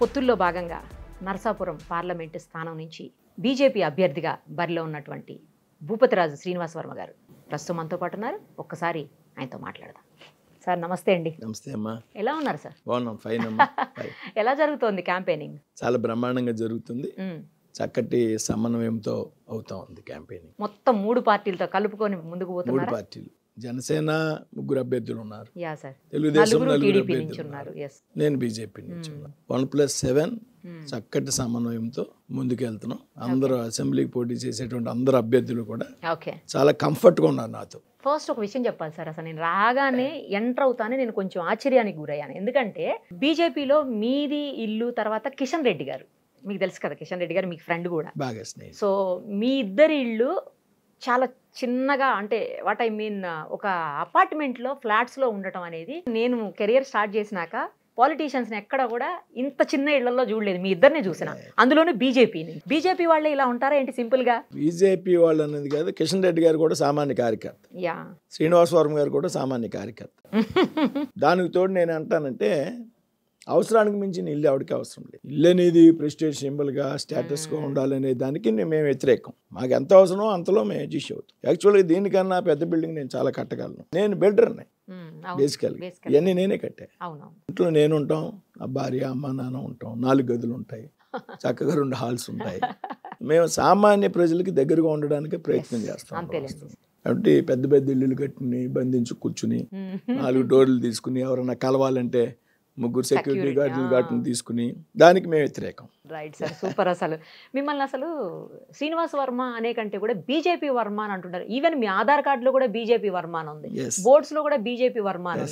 పొత్తుల్లో భాగంగా నర్సాపురం పార్లమెంటు స్థానం నుంచి బీజేపీ అభ్యర్థిగా బరిలో ఉన్నటువంటి భూపతిరాజు శ్రీనివాస్ వర్మ గారు ప్రస్తుతం మనతో పాటు ఉన్నారు ఒక్కసారి ఆయనతో మాట్లాడదాం సార్ నమస్తే అండి నమస్తే అమ్మా ఎలా ఉన్నారు సార్ బాగున్నాం ఫైన్ ఎలా జరుగుతోంది క్యాంపెయినింగ్ చాలా బ్రహ్మాండంగా జరుగుతుంది చక్కటి సమన్వయంతో అవుతా ఉంది క్యాంపెయినింగ్ మొత్తం మూడు పార్టీలతో కలుపుకొని ముందుకు పోతున్నారు పార్టీలు జనసేన ముగ్గురు అభ్యర్థులు ఉన్నారు తెలుగుదేశం నేను బీజేపీ నుంచి hmm. One plus seven hmm. చక్కటి సమన్వయంతో ముందుకెళ్తున్నాం అందరూ అసెంబ్లీకి పోటీ చేసేటువంటి అందరు అభ్యర్థులు కూడా చాలా కంఫర్ట్ గా ఉన్నారు నాతో ఫస్ట్ ఒక విషయం చెప్పాలి సార్ అసలు నేను రాగానే ఎంటర్ అవుతానే నేను కొంచెం ఆశ్చర్యానికి గురయ్యాను ఎందుకంటే బీజేపీలో మీది ఇల్లు తర్వాత కిషన్ రెడ్డి గారు మీకు తెలుసు కదా కిషన్ రెడ్డి గారు మీ ఫ్రెండ్ కూడా బాగా సో మీ ఇద్దరి ఇళ్ళు చాలా చిన్నగా అంటే వాట్ ఐ మీన్ ఒక అపార్ట్మెంట్లో ఫ్లాట్స్లో ఉండటం అనేది నేను కెరియర్ స్టార్ట్ చేసినాక పాలిటీషియన్స్ని ఎక్కడ కూడా ఇంత చిన్న ఇళ్లలో చూడలేదు మీ ఇద్దరినే చూసిన అందులోనే బీజేపీని బీజేపీ వాళ్ళే ఇలా ఉంటారా ఏంటి సింపుల్గా బీజేపీ వాళ్ళు అనేది కాదు కిషన్ రెడ్డి గారు కూడా సామాన్య కార్యకర్త యా శ్రీనివాసవరం గారు కూడా సామాన్య కార్యకర్త దానికి తోడు నేను అంటానంటే అవసరానికి మించిన ఇల్లు ఎవరికి అవసరం లేదు ఇల్లు అనేది ప్రెస్టేజ్ సింబల్గా స్టేటస్గా ఉండాలనే దానికి మేము వ్యతిరేకం మాకు ఎంత అవసరమో అంతలో మేము అడ్జస్ట్ అవుతాం యాక్చువల్గా దీనికన్నా పెద్ద బిల్డింగ్ నేను చాలా కట్టగలను నేను బిల్డర్ని బేసికల్గా ఇవన్నీ నేనే కట్టే ఇంట్లో నేను ఉంటాం నా భార్య అమ్మ నాన్న ఉంటాం నాలుగు గదులు ఉంటాయి చక్కగా రెండు హాల్స్ ఉంటాయి మేము సామాన్య ప్రజలకి దగ్గరగా ఉండడానికి ప్రయత్నం చేస్తాం కాబట్టి పెద్ద పెద్ద ఇల్లులు కట్టుకుని బంధించి కూర్చుని నాలుగు డోర్లు తీసుకుని ఎవరైనా కలవాలంటే ముగ్గురు సెక్యూరిటీ గార్డులు గార్డును తీసుకుని దానికి మేము వ్యతిరేకం రైట్ సార్ సూపర్ అసలు మిమ్మల్ని అసలు శ్రీనివాస్ వర్మ అనే కంటే కూడా బీజేపీ వర్మ అని అంటుంటారు ఈవెన్ మీ ఆధార్ కార్డులో కూడా బీజేపీ వర్మ అని ఉంది బోర్డ్స్ లో కూడా బీజేపీ వర్మ అని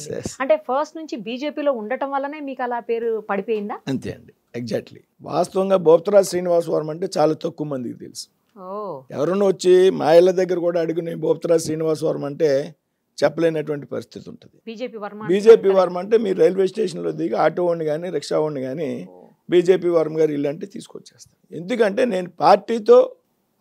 అంటే ఫస్ట్ నుంచి బీజేపీలో ఉండటం వల్లనే మీకు అలా పేరు పడిపోయిందా అంతే అండి ఎగ్జాక్ట్లీ వాస్తవంగా బోప్తరాజ్ శ్రీనివాస్ వర్మ అంటే చాలా తక్కువ మందికి తెలుసు ఎవరన్నా వచ్చి మా ఇళ్ళ దగ్గర కూడా అడిగిన బోప్తరాజ్ శ్రీనివాస్ వర్మ అంటే చెప్పలేనటువంటి పరిస్థితి ఉంటుంది బీజేపీ వర్మ అంటే మీరు రైల్వే స్టేషన్లో దిగి ఆటో ఓడిని కానీ రిక్షా ఓడిని కానీ బీజేపీ వర్మ గారు అంటే తీసుకొచ్చేస్తాను ఎందుకంటే నేను పార్టీతో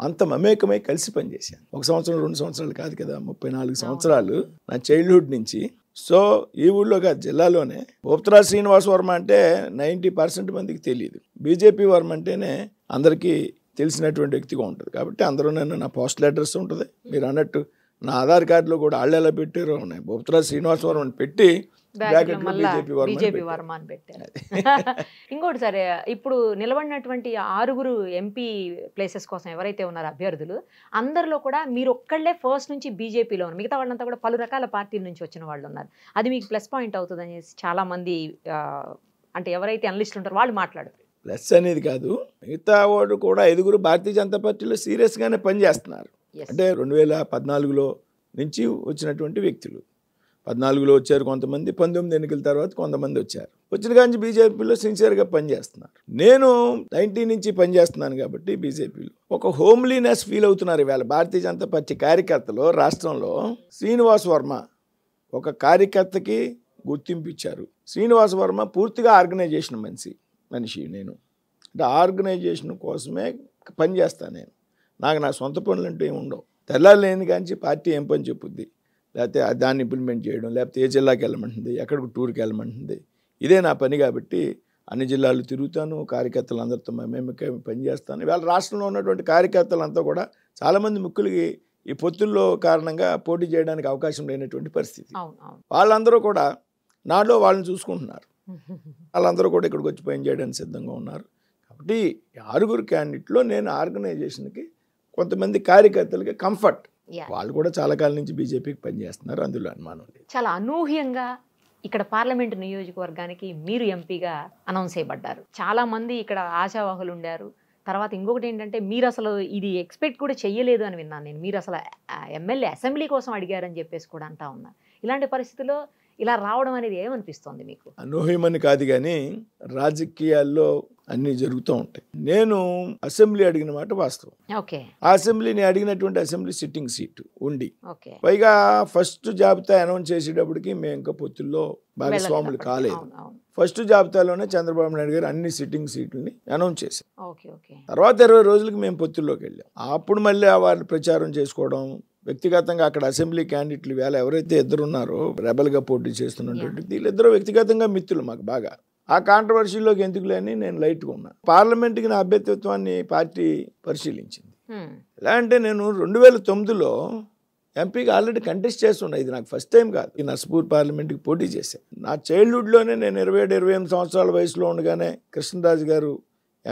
అంత మమేకమై కలిసి పనిచేశాను ఒక సంవత్సరం రెండు సంవత్సరాలు కాదు కదా ముప్పై నాలుగు సంవత్సరాలు నా చైల్డ్హుడ్ నుంచి సో ఈ ఊళ్ళో కాదు జిల్లాలోనే ఉపతరా శ్రీనివాస వర్మ అంటే నైంటీ పర్సెంట్ మందికి తెలియదు బీజేపీ వర్మ అంటేనే అందరికీ తెలిసినటువంటి వ్యక్తిగా ఉంటుంది కాబట్టి అందరూ నన్ను నా పోస్టల్ అడ్రస్ ఉంటుంది మీరు అన్నట్టు నా ఆధార్ కార్డులో కూడా వాళ్ళు ఎలా పెట్టారో ఉన్నాయి శ్రీనివాస్ వర్మని పెట్టి బీజేపీ వర్మ అని పెట్టారు ఇంకోటి సరే ఇప్పుడు నిలబడినటువంటి ఆరుగురు ఎంపీ ప్లేసెస్ కోసం ఎవరైతే ఉన్నారో అభ్యర్థులు అందరిలో కూడా మీరు ఒక్కళ్లే ఫస్ట్ నుంచి బీజేపీలో ఉన్నారు మిగతా వాళ్ళంతా కూడా పలు రకాల పార్టీల నుంచి వచ్చిన వాళ్ళు ఉన్నారు అది మీకు ప్లస్ పాయింట్ అవుతుంది అనేసి మంది అంటే ఎవరైతే అనలిస్ట్ ఉంటారో వాళ్ళు మాట్లాడతారు ప్లస్ అనేది కాదు మిగతా వాడు కూడా ఐదుగురు భారతీయ జనతా పార్టీలో సీరియస్గానే పనిచేస్తున్నారు అంటే రెండు వేల పద్నాలుగులో నుంచి వచ్చినటువంటి వ్యక్తులు పద్నాలుగులో వచ్చారు కొంతమంది పంతొమ్మిది ఎన్నికల తర్వాత కొంతమంది వచ్చారు వచ్చిన కానీ బీజేపీలో సిన్సియర్గా పనిచేస్తున్నారు నేను నైన్టీ నుంచి పనిచేస్తున్నాను కాబట్టి బీజేపీలో ఒక హోమ్లీనెస్ ఫీల్ అవుతున్నారు ఇవాళ భారతీయ జనతా పార్టీ కార్యకర్తలు రాష్ట్రంలో శ్రీనివాస్ వర్మ ఒక కార్యకర్తకి గుర్తింపు ఇచ్చారు శ్రీనివాస్ వర్మ పూర్తిగా ఆర్గనైజేషన్ మనిషి మనిషి నేను అంటే ఆర్గనైజేషన్ కోసమే పనిచేస్తాను నేను నాకు నా సొంత పనులు అంటూ ఏమి ఉండవు తెల్లారు లేని కానీ పార్టీ ఏం పని చెప్పుద్ది లేకపోతే దాన్ని ఇంప్లిమెంట్ చేయడం లేకపోతే ఏ జిల్లాకి వెళ్ళమంటుంది ఎక్కడికి టూర్కి వెళ్ళమంటుంది ఇదే నా పని కాబట్టి అన్ని జిల్లాలు తిరుగుతాను కార్యకర్తలు అందరితో మేము పనిచేస్తాను ఇవాళ రాష్ట్రంలో ఉన్నటువంటి కార్యకర్తలంతా కూడా చాలామంది ముక్కులకి ఈ పొత్తుల్లో కారణంగా పోటీ చేయడానికి అవకాశం లేనటువంటి పరిస్థితి వాళ్ళందరూ కూడా నాలో వాళ్ళని చూసుకుంటున్నారు వాళ్ళందరూ కూడా ఇక్కడికి వచ్చి పని చేయడానికి సిద్ధంగా ఉన్నారు కాబట్టి ఆరుగురు క్యాండిడేట్లో నేను ఆర్గనైజేషన్కి కొంతమంది కార్యకర్తలకి కంఫర్ట్ వాళ్ళు కూడా చాలా కాలం నుంచి బీజేపీకి పనిచేస్తున్నారు అందులో అనుమానం చాలా అనూహ్యంగా ఇక్కడ పార్లమెంటు నియోజకవర్గానికి మీరు ఎంపీగా అనౌన్స్ చేయబడ్డారు చాలా మంది ఇక్కడ ఆశావాహులు ఉండారు తర్వాత ఇంకొకటి ఏంటంటే మీరు అసలు ఇది ఎక్స్పెక్ట్ కూడా చెయ్యలేదు అని విన్నాను నేను మీరు అసలు ఎమ్మెల్యే అసెంబ్లీ కోసం అడిగారని చెప్పేసి కూడా అంటా ఉన్నా ఇలాంటి పరిస్థితుల్లో ఇలా రావడం అనేది ఏమనిపిస్తుంది మీకు అనూహ్యమని కాదు కానీ రాజకీయాల్లో అన్నీ జరుగుతూ ఉంటాయి నేను అసెంబ్లీ అడిగిన మాట వాస్తవం ఓకే ఆ అసెంబ్లీని అడిగినటువంటి అసెంబ్లీ సిట్టింగ్ సీట్ ఉండి పైగా ఫస్ట్ జాబితా అనౌన్స్ చేసేటప్పటికి మేము ఇంకా పొత్తుల్లో భాగస్వాములు కాలేదు ఫస్ట్ జాబితాలోనే చంద్రబాబు నాయుడు గారు అన్ని సిట్టింగ్ సీట్లని అనౌన్స్ చేశారు తర్వాత ఇరవై రోజులకి మేము పొత్తుల్లోకి వెళ్ళాం అప్పుడు మళ్ళీ వాళ్ళు ప్రచారం చేసుకోవడం వ్యక్తిగతంగా అక్కడ అసెంబ్లీ క్యాండిడేట్లు వేళ ఎవరైతే ఇద్దరున్నారో రెబల్గా పోటీ చేస్తున్నటువంటి వీళ్ళిద్దరూ వ్యక్తిగతంగా మిత్రులు మాకు బాగా ఆ కాంట్రవర్సీలోకి ఎందుకు లేని నేను లైట్గా ఉన్నాను పార్లమెంట్కి నా అభ్యర్థిత్వాన్ని పార్టీ పరిశీలించింది hmm. ఎలా అంటే నేను రెండు వేల తొమ్మిదిలో ఎంపీగా ఆల్రెడీ కంటెస్ట్ చేస్తున్నా ఇది నాకు ఫస్ట్ టైం కాదు ఈ నర్సపూర్ పార్లమెంట్కి పోటీ చేశాను నా చైల్డ్హుడ్లోనే నేను ఇరవై ఏడు ఇరవై ఎనిమిది సంవత్సరాల వయసులో ఉండగానే కృష్ణరాజు గారు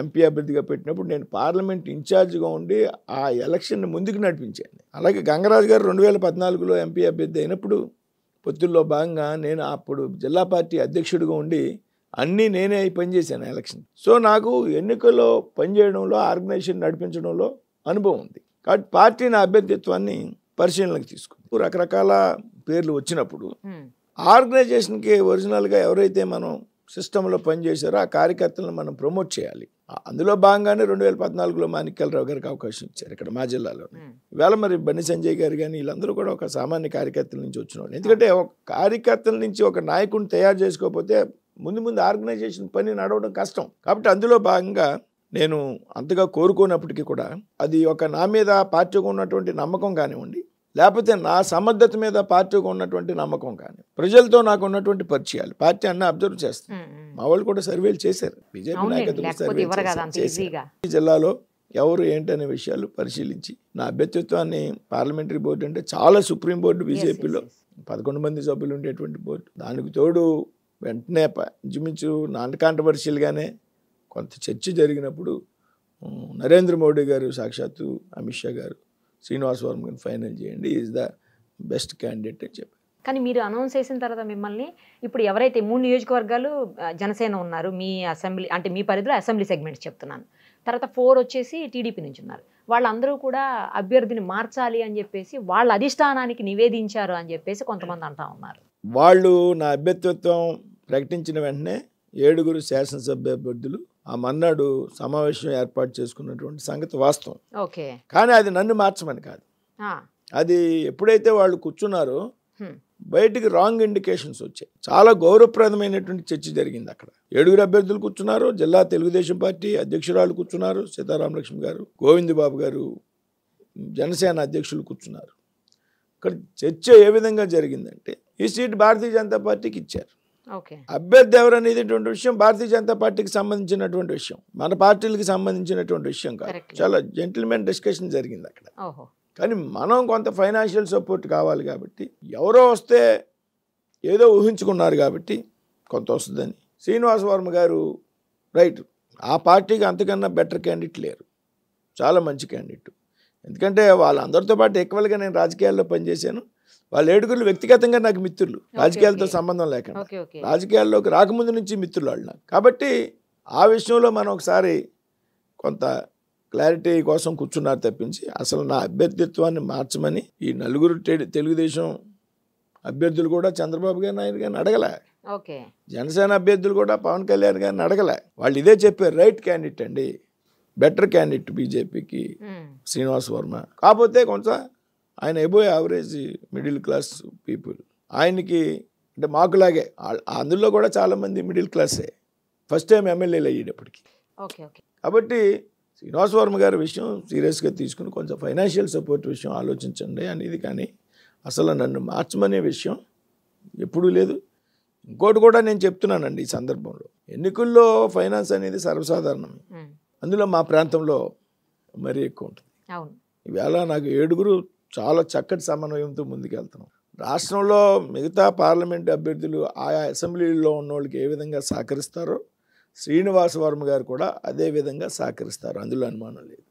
ఎంపీ అభ్యర్థిగా పెట్టినప్పుడు నేను పార్లమెంట్ ఇన్ఛార్జ్గా ఉండి ఆ ఎలక్షన్ని ముందుకు నడిపించాను అలాగే గంగరాజు గారు రెండు వేల పద్నాలుగులో ఎంపీ అభ్యర్థి అయినప్పుడు పొత్తుల్లో భాగంగా నేను అప్పుడు జిల్లా పార్టీ అధ్యక్షుడిగా ఉండి అన్నీ నేనే పనిచేశాను ఎలక్షన్ సో నాకు ఎన్నికల్లో పనిచేయడంలో ఆర్గనైజేషన్ నడిపించడంలో అనుభవం ఉంది కాబట్టి పార్టీ నా అభ్యర్థిత్వాన్ని పరిశీలనకు తీసుకుంది రకరకాల పేర్లు వచ్చినప్పుడు ఆర్గనైజేషన్కి ఒరిజినల్గా ఎవరైతే మనం సిస్టంలో పనిచేశారో ఆ కార్యకర్తలను మనం ప్రమోట్ చేయాలి అందులో భాగంగానే రెండు వేల పద్నాలుగులో మాణిక్యాలరావు గారికి అవకాశం ఇచ్చారు ఇక్కడ మా జిల్లాలో ఇవాళ మరి బండి సంజయ్ గారు కానీ వీళ్ళందరూ కూడా ఒక సామాన్య కార్యకర్తల నుంచి వచ్చిన ఎందుకంటే ఒక కార్యకర్తల నుంచి ఒక నాయకుడిని తయారు చేసుకోకపోతే ముందు ముందు ఆర్గనైజేషన్ పని నడవడం కష్టం కాబట్టి అందులో భాగంగా నేను అంతగా కోరుకోనప్పటికీ కూడా అది ఒక నా మీద పార్టీగా ఉన్నటువంటి నమ్మకం కానివ్వండి లేకపోతే నా సమర్థత మీద పార్టీగా ఉన్నటువంటి నమ్మకం కానీ ప్రజలతో నాకు ఉన్నటువంటి పరిచయాలు పార్టీ అన్నీ అబ్జర్వ్ చేస్తాను మా వాళ్ళు కూడా సర్వేలు చేశారు బీజేపీ నాయకత్వం జిల్లాలో ఎవరు ఏంటనే విషయాలు పరిశీలించి నా అభ్యర్థిత్వాన్ని పార్లమెంటరీ బోర్డు అంటే చాలా సుప్రీం బోర్డు బీజేపీలో పదకొండు మంది సభ్యులు ఉండేటువంటి బోర్డు దానికి తోడు వెంటనే ఇంచుమించు నాన్ కాంట్రవర్షియల్గానే కొంత చర్చ జరిగినప్పుడు నరేంద్ర మోడీ గారు సాక్షాత్తు అమిత్ షా గారు శ్రీనివాస్ వర్మని ఫైనల్ చేయండి ఈజ్ ద బెస్ట్ క్యాండిడేట్ అని కానీ మీరు అనౌన్స్ చేసిన తర్వాత మిమ్మల్ని ఇప్పుడు ఎవరైతే మూడు నియోజకవర్గాలు జనసేన ఉన్నారు మీ అసెంబ్లీ అంటే మీ పరిధిలో అసెంబ్లీ సెగ్మెంట్స్ చెప్తున్నాను తర్వాత ఫోర్ వచ్చేసి టీడీపీ నుంచి ఉన్నారు వాళ్ళందరూ కూడా అభ్యర్థిని మార్చాలి అని చెప్పేసి వాళ్ళ అధిష్టానానికి నివేదించారు అని చెప్పేసి కొంతమంది అంటా ఉన్నారు వాళ్ళు నా అభ్యర్థిత్వం ప్రకటించిన వెంటనే ఏడుగురు శాసనసభ్య అభ్యర్థులు ఆ మన్నాడు సమావేశం ఏర్పాటు చేసుకున్నటువంటి సంగతి వాస్తవం ఓకే కానీ అది నన్ను మార్చమని కాదు అది ఎప్పుడైతే వాళ్ళు కూర్చున్నారో బయటికి రాంగ్ ఇండికేషన్స్ వచ్చాయి చాలా గౌరవప్రదమైనటువంటి చర్చ జరిగింది అక్కడ ఏడుగురు అభ్యర్థులు కూర్చున్నారు జిల్లా తెలుగుదేశం పార్టీ అధ్యక్షురాలు కూర్చున్నారు సీతారామలక్ష్మి గారు గోవింద్ బాబు గారు జనసేన అధ్యక్షులు కూర్చున్నారు ఇక్కడ చర్చ ఏ విధంగా జరిగిందంటే ఈ సీట్ భారతీయ జనతా పార్టీకి ఇచ్చారు అభ్యర్థి అనేటువంటి విషయం భారతీయ జనతా పార్టీకి సంబంధించినటువంటి విషయం మన పార్టీలకు సంబంధించినటువంటి విషయం కాదు చాలా జెంటిల్మెన్ డిస్కషన్ జరిగింది అక్కడ కానీ మనం కొంత ఫైనాన్షియల్ సపోర్ట్ కావాలి కాబట్టి ఎవరో వస్తే ఏదో ఊహించుకున్నారు కాబట్టి కొంత వస్తుందని శ్రీనివాస వర్మ గారు రైట్ ఆ పార్టీకి అంతకన్నా బెటర్ క్యాండిడేట్ లేరు చాలా మంచి క్యాండిడేట్ ఎందుకంటే వాళ్ళందరితో పాటు ఈక్వల్గా నేను రాజకీయాల్లో పనిచేశాను వాళ్ళ ఏడుగురు వ్యక్తిగతంగా నాకు మిత్రులు రాజకీయాలతో సంబంధం లేకుండా రాజకీయాల్లోకి రాకముందు నుంచి మిత్రులు వాళ్ళు నాకు కాబట్టి ఆ విషయంలో మనం ఒకసారి కొంత క్లారిటీ కోసం కూర్చున్నారు తప్పించి అసలు నా అభ్యర్థిత్వాన్ని మార్చమని ఈ నలుగురు తెలుగుదేశం అభ్యర్థులు కూడా చంద్రబాబు గారు నాయుడు గారిని అడగలే జనసేన అభ్యర్థులు కూడా పవన్ కళ్యాణ్ గారిని అడగలే వాళ్ళు ఇదే చెప్పారు రైట్ క్యాండిడేట్ అండి బెటర్ క్యాండిడేట్ బీజేపీకి శ్రీనివాస్ వర్మ కాకపోతే కొంత ఆయన above average middle class people ఆయనకి అంటే మాకులాగే అందులో కూడా చాలామంది మిడిల్ క్లాసే ఫస్ట్ టైం ఎమ్మెల్యేలు అయ్యేటప్పటికి కాబట్టి శ్రీనివాసవర్మ గారి విషయం సీరియస్గా తీసుకుని కొంచెం ఫైనాన్షియల్ సపోర్ట్ విషయం ఆలోచించండి అనేది కానీ అసలు నన్ను మార్చమనే విషయం ఎప్పుడూ లేదు ఇంకోటి కూడా నేను చెప్తున్నానండి ఈ సందర్భంలో ఎన్నికల్లో ఫైనాన్స్ అనేది సర్వసాధారణం అందులో మా ప్రాంతంలో మరీ ఎక్కువ ఉంటుంది ఈవేళ నాకు ఏడుగురు చాలా చక్కటి సమన్వయంతో ముందుకెళ్తున్నాం రాష్ట్రంలో మిగతా పార్లమెంట్ అభ్యర్థులు ఆయా అసెంబ్లీలో ఉన్న వాళ్ళకి ఏ విధంగా సహకరిస్తారో శ్రీనివాస వర్మ గారు కూడా అదే విధంగా సహకరిస్తారు అందులో అనుమానం లేదు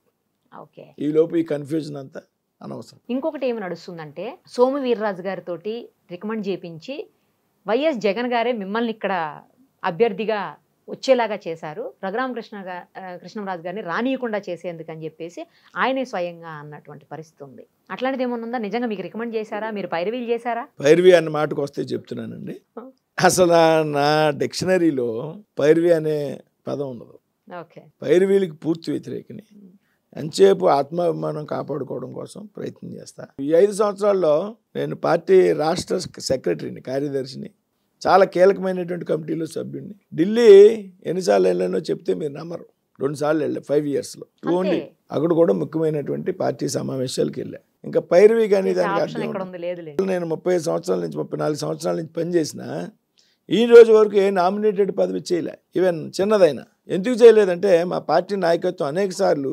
ఈ లోపు ఈ కన్ఫ్యూజన్ అంతా అనవసరం ఇంకొకటి ఏమి నడుస్తుందంటే సోము వీర్రాజు గారితో రికమెండ్ చేయించి వైఎస్ జగన్ గారే మిమ్మల్ని ఇక్కడ అభ్యర్థిగా వచ్చేలాగా చేశారు రఘురామకృష్ణ కృష్ణరాజు గారిని రానియకుండా అని చెప్పేసి ఆయనే స్వయంగా అన్నటువంటి పరిస్థితి ఉంది అట్లాంటిది ఏమన్నా ఉందా నిజంగా మీకు రికమెండ్ చేశారా మీరు పైరవీలు చేశారా పైరవీ అన్న మాటకు వస్తే చెప్తున్నానండి అసలు నా డిక్షనరీలో పైర్వి అనే పదం ఉండదు పైర్వీలకి పూర్తి వ్యతిరేకని అంచేపు ఆత్మాభిమానం కాపాడుకోవడం కోసం ప్రయత్నం చేస్తా ఈ ఐదు సంవత్సరాల్లో నేను పార్టీ రాష్ట్ర సెక్రటరీని కార్యదర్శిని చాలా కీలకమైనటువంటి కమిటీలో సభ్యుడిని ఢిల్లీ ఎన్నిసార్లు వెళ్ళానో చెప్తే మీరు నమ్మరు రెండు సార్లు వెళ్ళా ఫైవ్ ఇయర్స్లో టూ ఓన్లీ అక్కడ కూడా ముఖ్యమైనటువంటి పార్టీ సమావేశాలకు వెళ్ళా ఇంకా పైర్వీ కానీ దానికి నేను ముప్పై సంవత్సరాల నుంచి ముప్పై నాలుగు సంవత్సరాల నుంచి పనిచేసిన ఈ రోజు వరకు ఏ నామినేటెడ్ పదవి చేయలే ఈవెన్ చిన్నదైనా ఎందుకు చేయలేదంటే మా పార్టీ నాయకత్వం అనేక సార్లు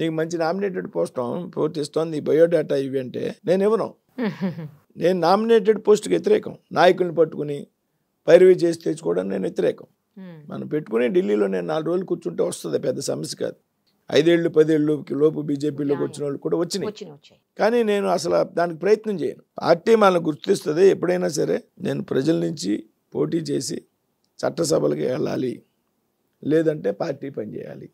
నీకు మంచి నామినేటెడ్ పోస్టం పూర్తిస్తోంది బయోడేటా ఇవి అంటే నేను ఇవ్వను నేను నామినేటెడ్ పోస్ట్కి వ్యతిరేకం నాయకుల్ని పట్టుకుని పైరువీ చేసి తెచ్చుకోవడం నేను వ్యతిరేకం hmm. మనం పెట్టుకుని ఢిల్లీలో నేను నాలుగు రోజులు కూర్చుంటే వస్తుంది పెద్ద సమస్య కాదు ఐదేళ్ళు పదేళ్ళు లోపు బీజేపీలోకి వచ్చిన వాళ్ళు కూడా వచ్చినాయి కానీ నేను అసలు దానికి ప్రయత్నం చేయను పార్టీ మనల్ని గుర్తిస్తుంది ఎప్పుడైనా సరే నేను ప్రజల నుంచి పోటీ చేసి చట్టసభలకు వెళ్ళాలి లేదంటే పార్టీ పనిచేయాలి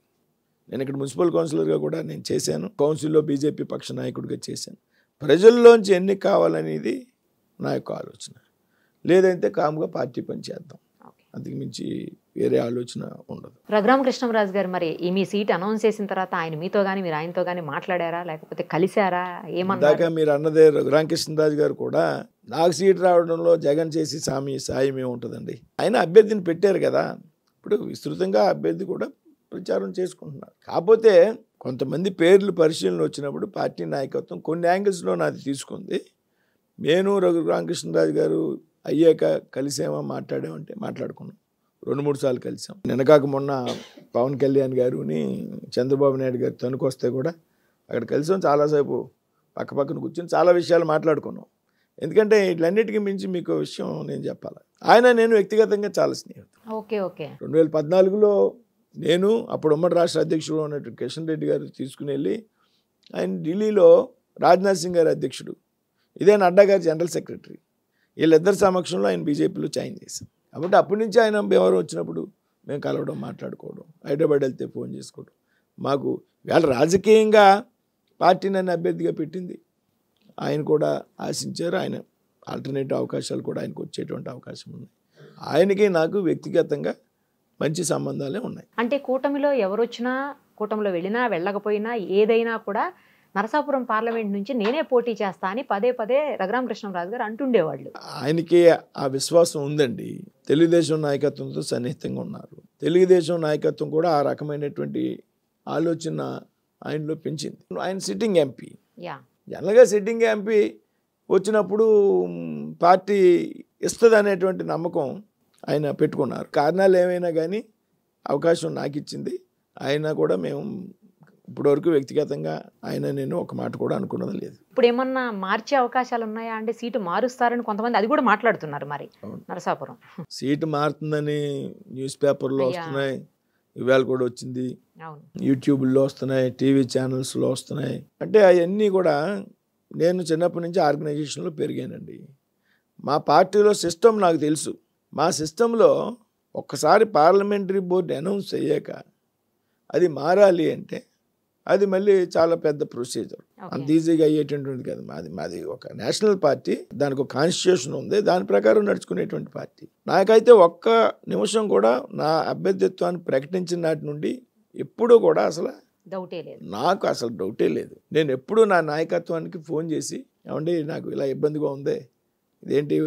నేను ఇక్కడ మున్సిపల్ కౌన్సిలర్గా కూడా నేను చేశాను కౌన్సిల్లో బీజేపీ పక్ష నాయకుడిగా చేశాను ప్రజల్లోంచి ఎన్ని కావాలనేది నా యొక్క ఆలోచన లేదంటే కామ్గా పార్టీ పని చేద్దాం అందుకు మించి వేరే ఆలోచన ఉండదు రఘురామ కృష్ణరాజు గారు మరి మీ సీట్ అనౌన్స్ చేసిన తర్వాత ఆయన మీతో కానీ మీరు ఆయనతో కానీ మాట్లాడారా లేకపోతే కలిశారా ఏమన్నా మీరు అన్నదే రఘురామకృష్ణరాజ్ గారు కూడా నాకు సీట్ రావడంలో జగన్ చేసి సామి సాయం ఏముంటుందండి ఆయన అభ్యర్థిని పెట్టారు కదా ఇప్పుడు విస్తృతంగా అభ్యర్థి కూడా ప్రచారం చేసుకుంటున్నారు కాకపోతే కొంతమంది పేర్లు పరిశీలన వచ్చినప్పుడు పార్టీ నాయకత్వం కొన్ని యాంగిల్స్లో నాది తీసుకుంది నేను రఘురామకృష్ణరాజు గారు అయ్యాక కలిసేమో మాట్లాడామంటే మాట్లాడుకున్నాం రెండు మూడు సార్లు కలిసాం నిన్నకాక మొన్న పవన్ కళ్యాణ్ గారుని చంద్రబాబు నాయుడు గారు వస్తే కూడా అక్కడ కలిసాం చాలాసేపు పక్క పక్కన కూర్చొని చాలా విషయాలు మాట్లాడుకున్నాం ఎందుకంటే వీటన్నిటికీ మించి మీకు విషయం నేను చెప్పాలి ఆయన నేను వ్యక్తిగతంగా చాలా స్నేహితుడు ఓకే ఓకే రెండు వేల పద్నాలుగులో నేను అప్పుడు ఉమ్మడి రాష్ట్ర అధ్యక్షుడు ఉన్నటువంటి కిషన్ రెడ్డి గారు తీసుకుని వెళ్ళి ఆయన ఢిల్లీలో రాజ్నాథ్ సింగ్ గారి అధ్యక్షుడు ఇదే నడ్డా గారు జనరల్ సెక్రటరీ వీళ్ళిద్దరి సమక్షంలో ఆయన బీజేపీలో జాయిన్ చేశాను కాబట్టి అప్పటి నుంచి ఆయన భీమవరం వచ్చినప్పుడు మేము కలవడం మాట్లాడుకోవడం హైదరాబాద్ వెళ్తే ఫోన్ చేసుకోవడం మాకు వేళ రాజకీయంగా పార్టీ నన్ను అభ్యర్థిగా పెట్టింది ఆయన కూడా ఆశించారు ఆయన ఆల్టర్నేటివ్ అవకాశాలు కూడా ఆయనకు వచ్చేటువంటి అవకాశం ఉంది ఆయనకి నాకు వ్యక్తిగతంగా మంచి సంబంధాలే ఉన్నాయి అంటే కూటమిలో ఎవరు వచ్చినా కూటమిలో వెళ్ళినా వెళ్ళకపోయినా ఏదైనా కూడా నరసాపురం పార్లమెంట్ నుంచి నేనే పోటీ చేస్తా అని పదే పదే రఘురామకృష్ణరాజు గారు అంటుండేవాళ్ళు ఆయనకి ఆ విశ్వాసం ఉందండి తెలుగుదేశం నాయకత్వంతో సన్నిహితంగా ఉన్నారు తెలుగుదేశం నాయకత్వం కూడా ఆ రకమైనటువంటి ఆలోచన ఆయనలో పెంచింది ఆయన సిట్టింగ్ ఎంపీ జనరల్గా సిట్టింగ్ ఎంపీ వచ్చినప్పుడు పార్టీ ఇస్తుంది అనేటువంటి నమ్మకం ఆయన పెట్టుకున్నారు కారణాలు ఏమైనా కానీ అవకాశం నాకు ఇచ్చింది ఆయన కూడా మేము ఇప్పటివరకు వ్యక్తిగతంగా ఆయన నేను ఒక మాట కూడా అనుకున్నది లేదు ఇప్పుడు ఏమన్నా మార్చే అవకాశాలు ఉన్నాయా అంటే సీటు మారుస్తారని కొంతమంది అది కూడా మాట్లాడుతున్నారు మరి నరసాపురం సీటు మారుతుందని న్యూస్ పేపర్లో వస్తున్నాయి ఇవాళ కూడా వచ్చింది యూట్యూబ్లో వస్తున్నాయి టీవీ ఛానల్స్లో వస్తున్నాయి అంటే అవన్నీ కూడా నేను చిన్నప్పటి నుంచి ఆర్గనైజేషన్లో పెరిగానండి మా పార్టీలో సిస్టమ్ నాకు తెలుసు మా సిస్టంలో ఒక్కసారి పార్లమెంటరీ బోర్డు అనౌన్స్ అయ్యాక అది మారాలి అంటే అది మళ్ళీ చాలా పెద్ద ప్రొసీజర్ అంత ఈజీగా అయ్యేటటువంటి కాదు మాది మాది ఒక నేషనల్ పార్టీ దానికి ఒక కాన్స్టిట్యూషన్ ఉంది దాని ప్రకారం నడుచుకునేటువంటి పార్టీ నాకైతే ఒక్క నిమిషం కూడా నా అభ్యర్థిత్వాన్ని ప్రకటించిన నాటి నుండి ఎప్పుడూ కూడా అసలు డౌటే లేదు నాకు అసలు డౌటే లేదు నేను ఎప్పుడూ నా నాయకత్వానికి ఫోన్ చేసి ఏమండి నాకు ఇలా ఇబ్బందిగా ఉంది ఇదేంటి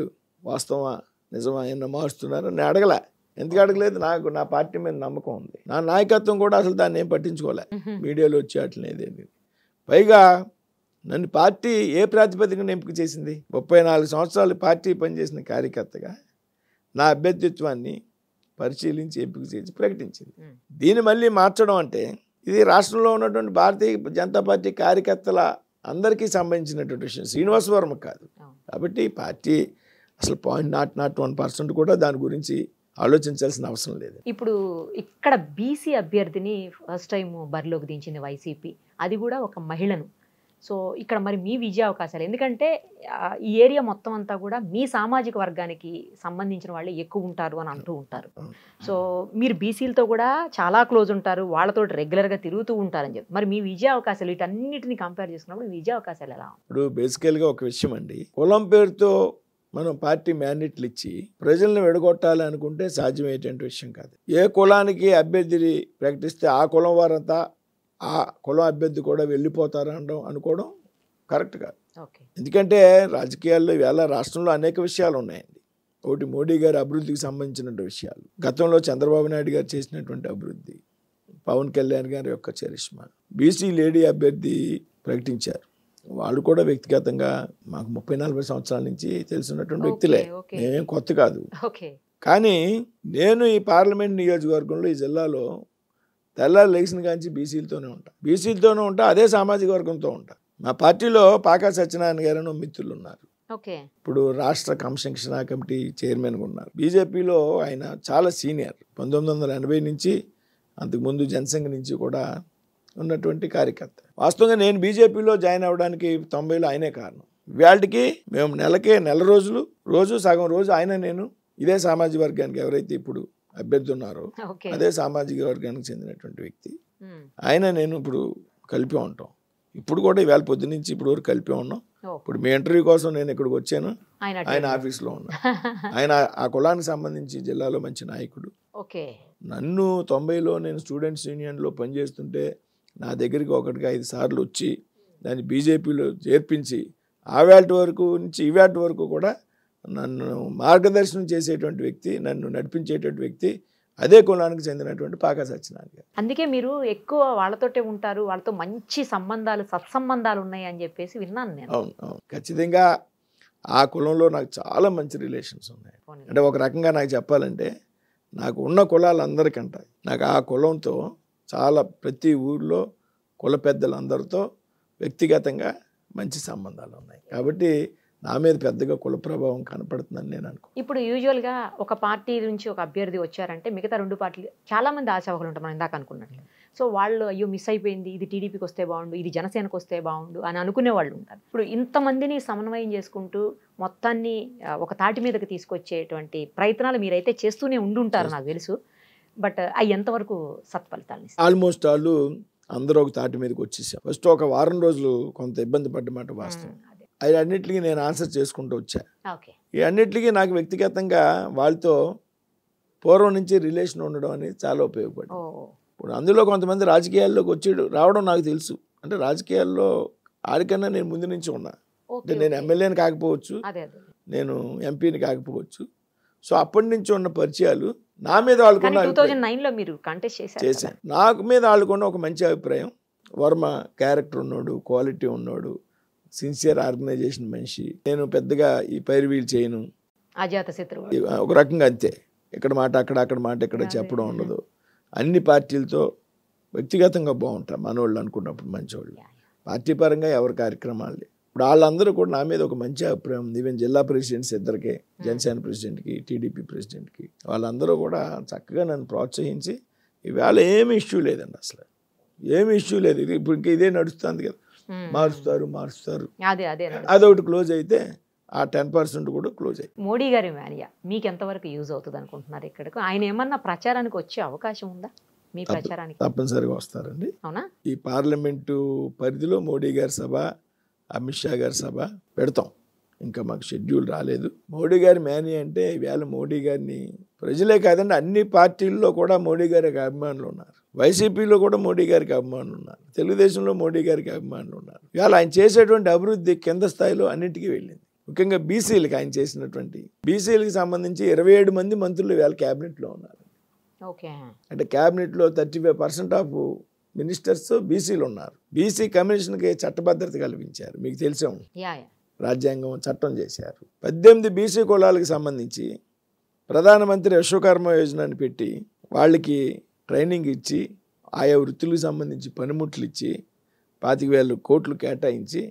వాస్తవా నిజమా ఏమన్నా నిన్న నేను అడగలే ఎందుకు అడగలేదు నాకు నా పార్టీ మీద నమ్మకం ఉంది నా నాయకత్వం కూడా అసలు దాన్ని ఏం పట్టించుకోలే మీడియాలో వచ్చే అట్లనేది పైగా నన్ను పార్టీ ఏ ప్రాతిపదికన ఎంపిక చేసింది ముప్పై నాలుగు సంవత్సరాలు పార్టీ పనిచేసిన కార్యకర్తగా నా అభ్యర్థిత్వాన్ని పరిశీలించి ఎంపిక చేసి ప్రకటించింది దీన్ని మళ్ళీ మార్చడం అంటే ఇది రాష్ట్రంలో ఉన్నటువంటి భారతీయ జనతా పార్టీ కార్యకర్తల అందరికీ సంబంధించినటువంటి విషయం శ్రీనివాస వర్మ కాదు కాబట్టి పార్టీ అసలు point not not one percent కూడా దాని గురించి ఆలోచించాల్సిన అవసరం లేదు ఇప్పుడు ఇక్కడ బీసీ అభ్యర్థిని ఫస్ట్ టైం బరిలోకి దించింది వైసీపీ అది కూడా ఒక మహిళను సో ఇక్కడ మరి మీ విజయ అవకాశాలు ఎందుకంటే ఈ ఏరియా మొత్తం అంతా కూడా మీ సామాజిక వర్గానికి సంబంధించిన వాళ్ళే ఎక్కువ ఉంటారు అని అంటూ ఉంటారు సో మీరు బీసీలతో కూడా చాలా క్లోజ్ ఉంటారు వాళ్ళతో రెగ్యులర్గా తిరుగుతూ ఉంటారని చెప్పి మరి మీ విజయ అవకాశాలు వీటన్నిటిని కంపేర్ చేసుకున్నప్పుడు విజయ అవకాశాలు ఎలా ఇప్పుడు బేసికల్గా ఒక విషయం అండి కులం పేరుతో మనం పార్టీ మ్యాండేట్లు ఇచ్చి ప్రజలను విడగొట్టాలి అనుకుంటే సాధ్యమయ్యేటువంటి విషయం కాదు ఏ కులానికి అభ్యర్థిని ప్రకటిస్తే ఆ కులం వారంతా ఆ కులం అభ్యర్థి కూడా వెళ్ళిపోతారనడం అనుకోవడం కరెక్ట్ కాదు ఎందుకంటే రాజకీయాల్లో ఇవాళ రాష్ట్రంలో అనేక విషయాలు ఉన్నాయండి ఒకటి మోడీ గారి అభివృద్ధికి సంబంధించిన విషయాలు గతంలో చంద్రబాబు నాయుడు గారు చేసినటువంటి అభివృద్ధి పవన్ కళ్యాణ్ గారి యొక్క చరిష్మ బీసీ లేడీ అభ్యర్థి ప్రకటించారు వాళ్ళు కూడా వ్యక్తిగతంగా మాకు ముప్పై నలభై సంవత్సరాల నుంచి తెలిసినటువంటి వ్యక్తులే నేనేం కొత్త కాదు కానీ నేను ఈ పార్లమెంట్ నియోజకవర్గంలో ఈ జిల్లాలో తెల్లారు లేచిన కాంచి బీసీలతోనే ఉంటాను బీసీలతోనే ఉంటా అదే సామాజిక వర్గంతో ఉంటా మా పార్టీలో పాకా సత్యనారాయణ గారు మిత్రులు ఉన్నారు ఇప్పుడు రాష్ట్ర కంశంక్షణ కమిటీ చైర్మన్ ఉన్నారు బీజేపీలో ఆయన చాలా సీనియర్ పంతొమ్మిది వందల ఎనభై నుంచి అంతకుముందు జనసంఘ నుంచి కూడా ఉన్నటువంటి కార్యకర్త వాస్తవంగా నేను బీజేపీలో జాయిన్ అవ్వడానికి తొంభైలో ఆయనే కారణం వాళ్ళకి మేము నెలకే నెల రోజులు రోజు సగం రోజు ఆయన నేను ఇదే సామాజిక వర్గానికి ఎవరైతే ఇప్పుడు అభ్యర్థి ఉన్నారో అదే సామాజిక వర్గానికి చెందినటువంటి వ్యక్తి ఆయన నేను ఇప్పుడు కలిపి ఉంటాం ఇప్పుడు కూడా ఇవాళ పొద్దునుంచి ఇప్పుడు వరకు కలిపి ఉన్నాం ఇప్పుడు మీ ఇంటర్వ్యూ కోసం నేను ఇక్కడికి వచ్చాను ఆయన ఆఫీస్లో ఉన్నా ఆయన ఆ కులానికి సంబంధించి జిల్లాలో మంచి నాయకుడు నన్ను తొంభైలో నేను స్టూడెంట్స్ యూనియన్లో పనిచేస్తుంటే నా దగ్గరికి ఒకటికి ఐదు సార్లు వచ్చి దాన్ని బీజేపీలో చేర్పించి ఆవేటి వరకు నుంచి ఇవాటి వరకు కూడా నన్ను మార్గదర్శనం చేసేటువంటి వ్యక్తి నన్ను నడిపించేటువంటి వ్యక్తి అదే కులానికి చెందినటువంటి పాక సత్యనారాయణ గారు అందుకే మీరు ఎక్కువ వాళ్ళతోటే ఉంటారు వాళ్ళతో మంచి సంబంధాలు సత్సంబంధాలు ఉన్నాయి అని చెప్పేసి విన్నాను నేను అవును అవును ఖచ్చితంగా ఆ కులంలో నాకు చాలా మంచి రిలేషన్స్ ఉన్నాయి అంటే ఒక రకంగా నాకు చెప్పాలంటే నాకు ఉన్న కులాలందరికంట నాకు ఆ కులంతో చాలా ప్రతి ఊర్లో కుల పెద్దలందరితో వ్యక్తిగతంగా మంచి సంబంధాలు ఉన్నాయి కాబట్టి నా మీద పెద్దగా కుల ప్రభావం కనపడుతుందని నేను అనుకో ఇప్పుడు యూజువల్గా ఒక పార్టీ నుంచి ఒక అభ్యర్థి వచ్చారంటే మిగతా రెండు పార్టీలు చాలామంది ఆశావకులు ఉంటారు మనం ఇందాక అనుకున్నట్లు సో వాళ్ళు అయ్యో మిస్ అయిపోయింది ఇది టీడీపీకి వస్తే బాగుండు ఇది జనసేనకు వస్తే బాగుండు అని అనుకునే వాళ్ళు ఉంటారు ఇప్పుడు ఇంతమందిని సమన్వయం చేసుకుంటూ మొత్తాన్ని ఒక తాటి మీదకి తీసుకొచ్చేటువంటి ప్రయత్నాలు మీరైతే చేస్తూనే ఉండుంటారు నాకు తెలుసు బట్ అవి ఎంతవరకు సత్ఫలితాలు ఆల్మోస్ట్ వాళ్ళు అందరూ ఒక తాటి మీదకి వచ్చేసాం ఫస్ట్ ఒక వారం రోజులు కొంత ఇబ్బంది పడ్డమాట వాస్తవం అది అన్నిటికీ నేను ఆన్సర్ చేసుకుంటూ వచ్చా ఈ అన్నిటికీ నాకు వ్యక్తిగతంగా వాళ్ళతో పూర్వం నుంచి రిలేషన్ ఉండడం అనేది చాలా ఉపయోగపడింది ఇప్పుడు అందులో కొంతమంది రాజకీయాల్లోకి వచ్చి రావడం నాకు తెలుసు అంటే రాజకీయాల్లో ఆడికన్నా నేను ముందు నుంచి ఉన్నా అంటే నేను ఎమ్మెల్యేని కాకపోవచ్చు నేను ఎంపీని కాకపోవచ్చు సో అప్పటి నుంచి ఉన్న పరిచయాలు నా మీద వాళ్ళకున్న చేశారు చేశాను నాకు మీద వాళ్ళకున్న ఒక మంచి అభిప్రాయం వర్మ క్యారెక్టర్ ఉన్నాడు క్వాలిటీ ఉన్నాడు సిన్సియర్ ఆర్గనైజేషన్ మనిషి నేను పెద్దగా ఈ పైరువీలు చేయను ఒక రకంగా అంతే ఇక్కడ మాట అక్కడ అక్కడ మాట ఇక్కడ చెప్పడం ఉండదు అన్ని పార్టీలతో వ్యక్తిగతంగా బాగుంటారు మనోళ్ళు అనుకున్నప్పుడు మంచివాళ్ళు పార్టీ పరంగా ఎవరి కార్యక్రమాలు ఇప్పుడు వాళ్ళందరూ కూడా నా మీద ఒక మంచి అభిప్రాయం ఉంది ఈవెన్ జిల్లా ప్రెసిడెంట్స్ ఇద్దరికి జనసేన ప్రెసిడెంట్కి టీడీపీ ప్రెసిడెంట్కి వాళ్ళందరూ కూడా చక్కగా నన్ను ప్రోత్సహించి ఇవాళ ఏమి ఇష్యూ లేదండి అసలు ఏమి ఇష్యూ లేదు ఇది ఇప్పుడు ఇంకా ఇదే నడుస్తుంది కదా మారుస్తారు మారుస్తారు అదొకటి క్లోజ్ అయితే ఆ టెన్ పర్సెంట్ కూడా క్లోజ్ అయ్యి మోడీ గారి మేనియా మీకు ఎంతవరకు యూజ్ అవుతుంది అనుకుంటున్నారు ఇక్కడికి ఆయన ఏమన్నా ప్రచారానికి వచ్చే అవకాశం ఉందా మీ ప్రచారానికి తప్పనిసరిగా వస్తారండి అవునా ఈ పార్లమెంటు పరిధిలో మోడీ గారి సభ అమిత్ షా గారి సభ పెడతాం ఇంకా మాకు షెడ్యూల్ రాలేదు మోడీ గారి మేనీ అంటే ఈవేళ మోడీ గారిని ప్రజలే కాదండి అన్ని పార్టీల్లో కూడా మోడీ గారికి అభిమానులు ఉన్నారు వైసీపీలో కూడా మోడీ గారికి అభిమానులు ఉన్నారు తెలుగుదేశంలో మోడీ గారికి అభిమానులు ఉన్నారు ఇవాళ ఆయన చేసేటువంటి అభివృద్ధి కింద స్థాయిలో అన్నిటికీ వెళ్ళింది ముఖ్యంగా బీసీలకు ఆయన చేసినటువంటి బీసీలకు సంబంధించి ఇరవై ఏడు మంది మంత్రులు ఇవాళ క్యాబినెట్లో ఉన్నారు అంటే క్యాబినెట్లో thirty five percent of ministers బీసీలు ఉన్నారు బీసీ కమిషన్కి చట్టభద్రత కల్పించారు మీకు తెలిసే రాజ్యాంగం చట్టం చేశారు పద్దెనిమిది బీసీ కులాలకు సంబంధించి ప్రధానమంత్రి విశ్వకర్మ యోజనని పెట్టి వాళ్ళకి ట్రైనింగ్ ఇచ్చి ఆయా వృత్తులకు సంబంధించి పనిముట్లు ఇచ్చి పాతిక వేల కోట్లు కేటాయించి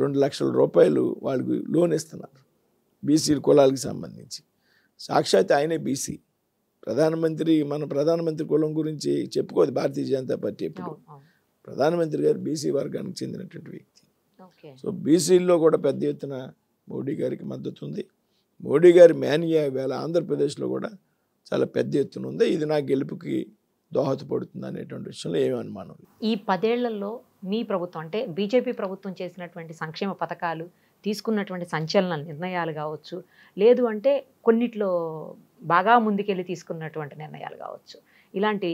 రెండు లక్షల రూపాయలు వాళ్ళకి లోన్ ఇస్తున్నారు బీసీ కులాలకు సంబంధించి సాక్షాత్ ఆయనే బీసీ ప్రధానమంత్రి మన ప్రధానమంత్రి కులం గురించి చెప్పుకోదు భారతీయ జనతా పార్టీ ఎప్పుడు ప్రధానమంత్రి గారు బీసీ వర్గానికి చెందినటువంటి వ్యక్తి సో బీసీల్లో కూడా పెద్ద ఎత్తున మోడీ గారికి మద్దతు ఉంది మోడీ గారి మేనియా వేళ ఆంధ్రప్రదేశ్లో కూడా చాలా పెద్ద ఎత్తున ఉంది ఇది నా గెలుపుకి దోహదపడుతుంది అనేటువంటి విషయంలో ఏమి అనుమానం ఈ పదేళ్లలో మీ ప్రభుత్వం అంటే బీజేపీ ప్రభుత్వం చేసినటువంటి సంక్షేమ పథకాలు తీసుకున్నటువంటి సంచలన నిర్ణయాలు కావచ్చు లేదు అంటే కొన్నిట్లో బాగా ముందుకెళ్ళి తీసుకున్నటువంటి నిర్ణయాలు కావచ్చు ఇలాంటి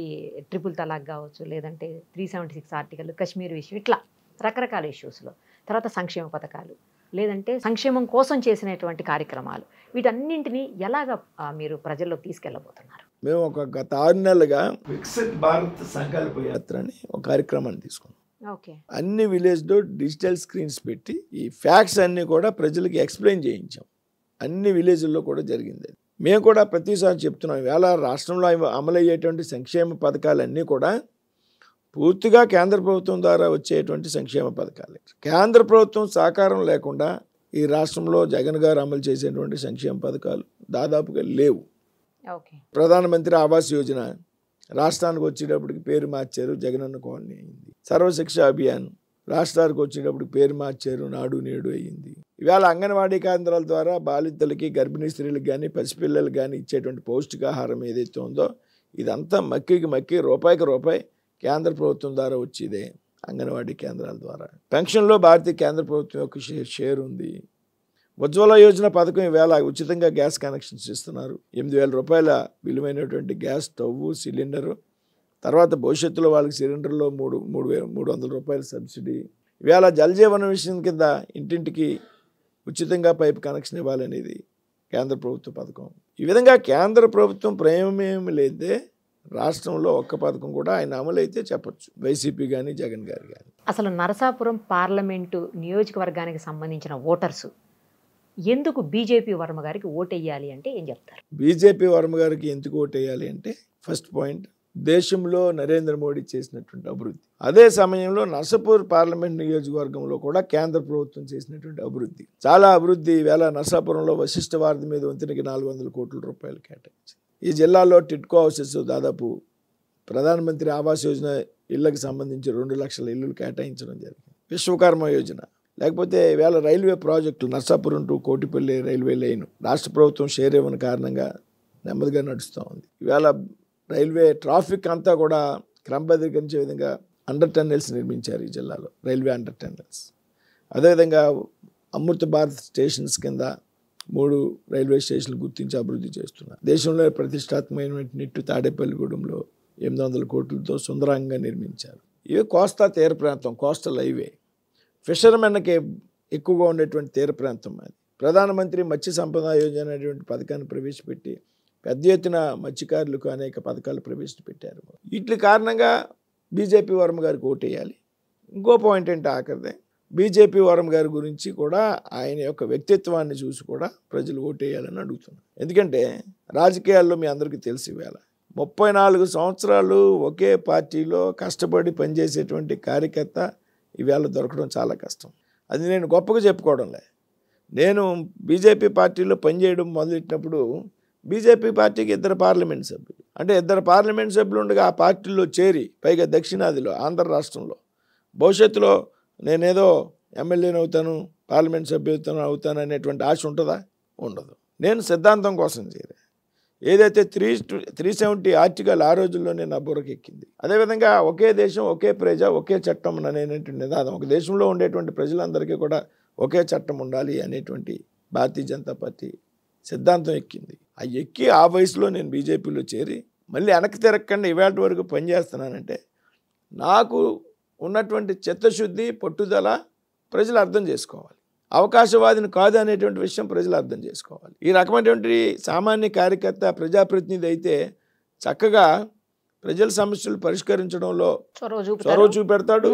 ట్రిపుల్ తలాక్ కావచ్చు లేదంటే three seventy six article Kashmir issue ఇట్లా రకరకాల ఇష్యూస్లో తర్వాత సంక్షేమ పథకాలు లేదంటే సంక్షేమం కోసం చేసినటువంటి కార్యక్రమాలు వీటన్నింటినీ ఎలాగ మీరు ప్రజల్లోకి తీసుకెళ్ళబోతున్నారు మేము ఒక గత ఆరు నెలలుగా వికసిత్ భారత్ సంకల్ప యాత్ర అని ఒక కార్యక్రమాన్ని తీసుకున్నాం ఓకే అన్ని విలేజ్లో డిజిటల్ స్క్రీన్స్ పెట్టి ఈ ఫ్యాక్ట్స్ అన్నీ కూడా ప్రజలకి ఎక్స్ప్లెయిన్ చేయించాం అన్ని విలేజ్ల్లో కూడా జరిగింది మేము కూడా ప్రతిసారి చెప్తున్నాం ఇవాళ రాష్ట్రంలో అమలయ్యేటువంటి సంక్షేమ పథకాలన్నీ కూడా పూర్తిగా కేంద్ర ప్రభుత్వం ద్వారా వచ్చేటువంటి సంక్షేమ పథకాలే కేంద్ర ప్రభుత్వం సహకారం లేకుండా ఈ రాష్ట్రంలో జగన్ గారు అమలు చేసేటువంటి సంక్షేమ పథకాలు దాదాపుగా లేవు ప్రధానమంత్రి ఆవాస్ యోజన రాష్ట్రానికి వచ్చేటప్పటికి పేరు మార్చారు జగన్ అన్న కాలనీ అయింది సర్వశిక్ష అభియాన్ రాష్ట్రానికి వచ్చేటప్పటికి పేరు మార్చారు నాడు నేడు అయ్యింది ఇవాళ అంగన్వాడీ కేంద్రాల ద్వారా బాలింతలకి గర్భిణీ స్త్రీలకు కానీ పసిపిల్లలకు కానీ ఇచ్చేటువంటి పౌష్టికాహారం ఏదైతే ఉందో ఇదంతా మక్కికి మక్కి రూపాయికి రూపాయి కేంద్ర ప్రభుత్వం ద్వారా వచ్చేదే అంగన్వాడీ కేంద్రాల ద్వారా పెన్షన్లో భారతీయ కేంద్ర ప్రభుత్వం యొక్క షేర్ ఉంది ఉజ్వల యోజన పథకం ఈవేళ ఉచితంగా గ్యాస్ కనెక్షన్స్ ఇస్తున్నారు ఎనిమిది వేల రూపాయల విలువైనటువంటి గ్యాస్ స్టవ్ సిలిండరు తర్వాత భవిష్యత్తులో వాళ్ళకి సిలిండర్లో మూడు మూడు మూడు వందల రూపాయల సబ్సిడీ ఇవాళ జలజీవన మిషన్ కింద ఇంటింటికి ఉచితంగా పైపు కనెక్షన్ ఇవ్వాలనేది కేంద్ర ప్రభుత్వ పథకం ఈ విధంగా కేంద్ర ప్రభుత్వం ప్రేమేమి లేదే రాష్ట్రంలో ఒక్క పథకం కూడా ఆయన అమలైతే చెప్పచ్చు వైసీపీ కానీ జగన్ గారు కానీ అసలు నరసాపురం పార్లమెంటు నియోజకవర్గానికి సంబంధించిన ఓటర్సు ఎందుకు బీజేపీ వర్మ గారికి ఓటేయాలి అంటే ఏం చెప్తారు బీజేపీ వర్మ గారికి ఎందుకు ఓటేయాలి అంటే ఫస్ట్ పాయింట్ దేశంలో నరేంద్ర మోడీ చేసినటువంటి అభివృద్ధి అదే సమయంలో నర్సాపూర్ పార్లమెంట్ నియోజకవర్గంలో కూడా కేంద్ర ప్రభుత్వం చేసినటువంటి అభివృద్ధి చాలా అభివృద్ధి ఈవేళ నర్సాపురంలో వశిష్ట వారధి మీద వంతెనకి నాలుగు వందల కోట్ల రూపాయలు కేటాయించింది ఈ జిల్లాలో టిట్కో హౌసెస్ దాదాపు ప్రధానమంత్రి ఆవాస్ యోజన ఇళ్లకు సంబంధించి రెండు లక్షల ఇల్లులు కేటాయించడం జరిగింది విశ్వకర్మ యోజన లేకపోతే వేళ రైల్వే ప్రాజెక్టులు Narsapuram to Kotipalli railway line రాష్ట్ర ప్రభుత్వం షేర్ ఇవ్వని కారణంగా నెమ్మదిగా నడుస్తూ ఉంది ఇవాళ రైల్వే ట్రాఫిక్ అంతా కూడా క్రమబద్ధీకరించే విధంగా అండర్ టన్నెల్స్ నిర్మించారు ఈ జిల్లాలో రైల్వే అండర్ టన్నెల్స్ అదేవిధంగా అమృత భారత్ స్టేషన్స్ కింద మూడు రైల్వే స్టేషన్లు గుర్తించి అభివృద్ధి చేస్తున్నారు దేశంలో ప్రతిష్టాత్మకమైన నిట్టు తాడేపల్లిగూడెంలో ఎనిమిది వందల కోట్లతో సుందరంగా నిర్మించారు ఇవి కోస్తా తీర ప్రాంతం కోస్టల్ హైవే ఫిషర్మెన్కి ఎక్కువగా ఉండేటువంటి తీర ప్రాంతం అది ప్రధానమంత్రి మత్స్య సంపద యోజన అనేటువంటి పథకాన్ని ప్రవేశపెట్టి పెద్ద ఎత్తున మత్స్యకారులకు అనేక పథకాలు ప్రవేశపెట్టారు వీటి కారణంగా బీజేపీ వరం గారికి ఓటేయాలి ఇంకో పాయింట్ ఏంటంటే ఆఖరిదే బీజేపీ వరం గారి గురించి కూడా ఆయన యొక్క వ్యక్తిత్వాన్ని చూసి కూడా ప్రజలు ఓటేయాలని అడుగుతున్నారు ఎందుకంటే రాజకీయాల్లో మీ అందరికీ తెలిసి వేళ ముప్పై నాలుగు సంవత్సరాలు ఒకే పార్టీలో కష్టపడి పనిచేసేటువంటి కార్యకర్త ఈవేళ దొరకడం చాలా కష్టం అది నేను గొప్పగా చెప్పుకోవడంలే నేను బీజేపీ పార్టీలో పనిచేయడం మొదలెట్టినప్పుడు బీజేపీ పార్టీకి ఇద్దరు పార్లమెంట్ సభ్యులు అంటే ఇద్దరు పార్లమెంట్ సభ్యులు ఉండగా ఆ పార్టీలో చేరి పైగా దక్షిణాదిలో ఆంధ్ర రాష్ట్రంలో భవిష్యత్తులో నేనేదో ఎమ్మెల్యేని అవుతాను పార్లమెంట్ సభ్యులతో అవుతాను అనేటువంటి ఆశ ఉంటుందా ఉండదు నేను సిద్ధాంతం కోసం చేరా ఏదైతే త్రీ త్రీ సెవెంటీ ఆర్టికల్ ఆ రోజుల్లోనే నా బుర్రకెక్కింది అదేవిధంగా ఒకే దేశం ఒకే ప్రజ ఒకే చట్టం అనేటువంటి నినాదం ఒక దేశంలో ఉండేటువంటి ప్రజలందరికీ కూడా ఒకే చట్టం ఉండాలి అనేటువంటి భారతీయ జనతా పార్టీ సిద్ధాంతం ఎక్కింది ఆ ఎక్కి ఆ వయసులో నేను బీజేపీలో చేరి మళ్ళీ వెనక్కి తిరగకుండా ఇవాళ వరకు పనిచేస్తున్నానంటే నాకు ఉన్నటువంటి చిత్తశుద్ధి పట్టుదల ప్రజలు అర్థం చేసుకోవాలి అవకాశవాదిని కాదు అనేటువంటి విషయం ప్రజలు అర్థం చేసుకోవాలి ఈ రకమైనటువంటి సామాన్య కార్యకర్త ప్రజాప్రతినిధి అయితే చక్కగా ప్రజల సమస్యలు పరిష్కరించడంలో చొరవ చూపెడతాడు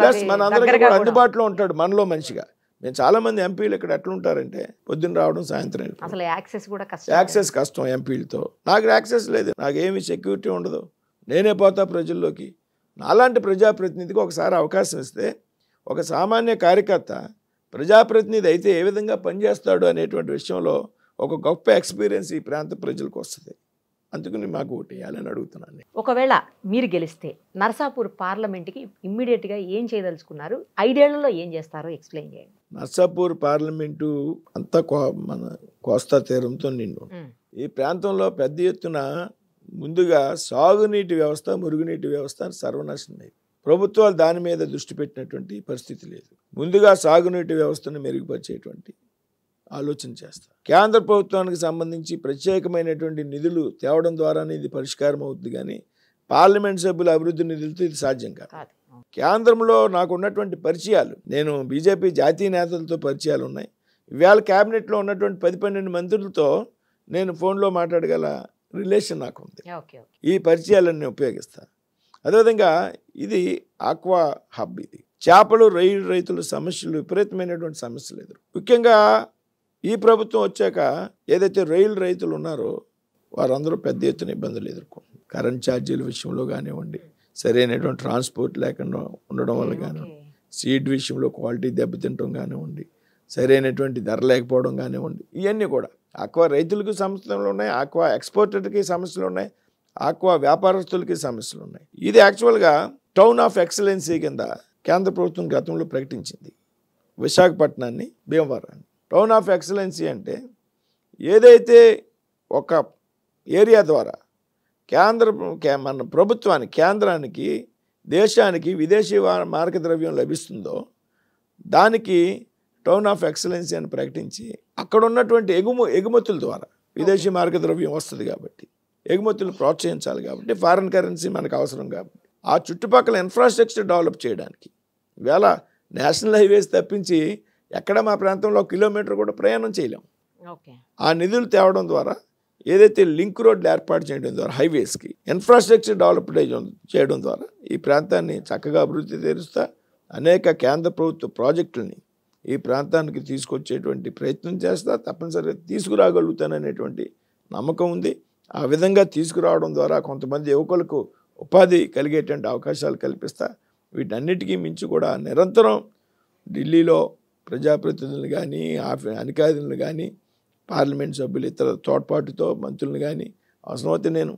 ప్లస్ మన అందరికీ అందుబాటులో ఉంటాడు మనలో మనిషిగా మేము చాలామంది ఎంపీలు ఇక్కడ ఎట్లుంటారంటే పొద్దున్న రావడం సాయంత్రం అసలు యాక్సెస్ కూడా కష్టం యాక్సెస్ కష్టం ఎంపీలతో నాకు యాక్సెస్ లేదు నాకు ఏమి సెక్యూరిటీ ఉండదు నేనే పోతా ప్రజల్లోకి నాలాంటి ప్రజాప్రతినిధికి ఒకసారి అవకాశం ఇస్తే ఒక సామాన్య కార్యకర్త ప్రజాప్రతినిధి అయితే ఏ విధంగా పనిచేస్తాడు అనేటువంటి విషయంలో ఒక గొప్ప ఎక్స్పీరియన్స్ ఈ ప్రాంత ప్రజలకు వస్తుంది అందుకని మాకు ఓటేయాలని అడుగుతున్నాను ఒకవేళ మీరు గెలిస్తే నర్సాపూర్ పార్లమెంట్కి ఇమ్మీడియట్గా ఏం చేయదలుచుకున్నారు ఐదేళ్లలో ఏం చేస్తారో ఎక్స్ప్లెయిన్ చేయండి నర్సాపూర్ పార్లమెంటు అంతా కో మన కోస్తా తీరంతో నిండు ఈ ప్రాంతంలో పెద్ద ఎత్తున ముందుగా సాగునీటి వ్యవస్థ మురుగునీటి వ్యవస్థ సర్వనాశనం ప్రభుత్వాలు దాని మీద దృష్టి పెట్టినటువంటి పరిస్థితి లేదు ముందుగా సాగునీటి వ్యవస్థను మెరుగుపరిచేటువంటి ఆలోచన చేస్తారు కేంద్ర ప్రభుత్వానికి సంబంధించి ప్రత్యేకమైనటువంటి నిధులు తేవడం ద్వారానే ఇది పరిష్కారం అవుతుంది కానీ పార్లమెంట్ సభ్యుల అభివృద్ధి నిధులతో ఇది సాధ్యం కాదు కేంద్రంలో నాకు ఉన్నటువంటి పరిచయాలు నేను బీజేపీ జాతీయ నేతలతో పరిచయాలు ఉన్నాయి ఇవాళ క్యాబినెట్లో ఉన్నటువంటి పది పన్నెండు మంత్రులతో నేను ఫోన్లో మాట్లాడగల రిలేషన్ నాకు ఉంది ఈ పరిచయాలన్నీ ఉపయోగిస్తాను అదేవిధంగా ఇది ఆక్వా హబ్ ఇది చేపలు రైలు రైతుల సమస్యలు విపరీతమైనటువంటి సమస్యలు ఎదురు ముఖ్యంగా ఈ ప్రభుత్వం వచ్చాక ఏదైతే రైలు రైతులు ఉన్నారో వారందరూ పెద్ద ఎత్తున ఇబ్బందులు ఎదుర్కొంటున్నారు కరెంట్ ఛార్జీల విషయంలో కానివ్వండి సరైనటువంటి ట్రాన్స్పోర్ట్ లేకుండా ఉండడం వల్ల కానివ్వండి సీట్ విషయంలో క్వాలిటీ దెబ్బతింటం కానివ్వండి సరైనటువంటి ధర లేకపోవడం కానివ్వండి ఇవన్నీ కూడా ఆక్వా రైతులకు సమస్యలు ఉన్నాయి ఆక్వా ఎక్స్పోర్టర్కి సమస్యలు ఉన్నాయి ఆక్వా వ్యాపారస్తులకి సమస్యలు ఉన్నాయి ఇది యాక్చువల్గా టౌన్ ఆఫ్ ఎక్సలెన్సీ కింద కేంద్ర ప్రభుత్వం గతంలో ప్రకటించింది విశాఖపట్నాన్ని భీమవరాన్ని టౌన్ ఆఫ్ ఎక్సలెన్సీ అంటే ఏదైతే ఒక ఏరియా ద్వారా కేంద్ర మన ప్రభుత్వానికి కేంద్రానికి దేశానికి విదేశీ మార్గద్రవ్యం లభిస్తుందో దానికి టౌన్ ఆఫ్ ఎక్సలెన్సీ అని ప్రకటించి అక్కడ ఉన్నటువంటి ఎగుమ ఎగుమతుల ద్వారా విదేశీ మార్గద్రవ్యం వస్తుంది కాబట్టి ఎగుమతులు ప్రోత్సహించాలి కాబట్టి ఫారిన్ కరెన్సీ మనకు అవసరం కాబట్టి ఆ చుట్టుపక్కల ఇన్ఫ్రాస్ట్రక్చర్ డెవలప్ చేయడానికి వేళ నేషనల్ హైవేస్ తప్పించి ఎక్కడ మా ప్రాంతంలో కిలోమీటర్ కూడా ప్రయాణం చేయలేము ఆ నిధులు తేవడం ద్వారా ఏదైతే లింక్ రోడ్లు ఏర్పాటు చేయడం ద్వారా హైవేస్కి ఇన్ఫ్రాస్ట్రక్చర్ డెవలప్ చేయడం ద్వారా ఈ ప్రాంతాన్ని చక్కగా అభివృద్ధి తెరుస్తా అనేక కేంద్ర ప్రభుత్వ ప్రాజెక్టులని ఈ ప్రాంతానికి తీసుకొచ్చేటువంటి ప్రయత్నం చేస్తా తప్పనిసరిగా తీసుకురాగలుగుతాననేటువంటి నమ్మకం ఉంది ఆ విధంగా తీసుకురావడం ద్వారా కొంతమంది యువకులకు ఉపాధి కలిగేటువంటి అవకాశాలు కల్పిస్తా వీటన్నిటికీ మించి కూడా నిరంతరం ఢిల్లీలో ప్రజాప్రతినిధులు కానీ ఆఫీ అధికారులు కానీ పార్లమెంట్ సభ్యులు ఇతర తోడ్పాటుతో మంత్రులను కానీ అవసరమైతే నేను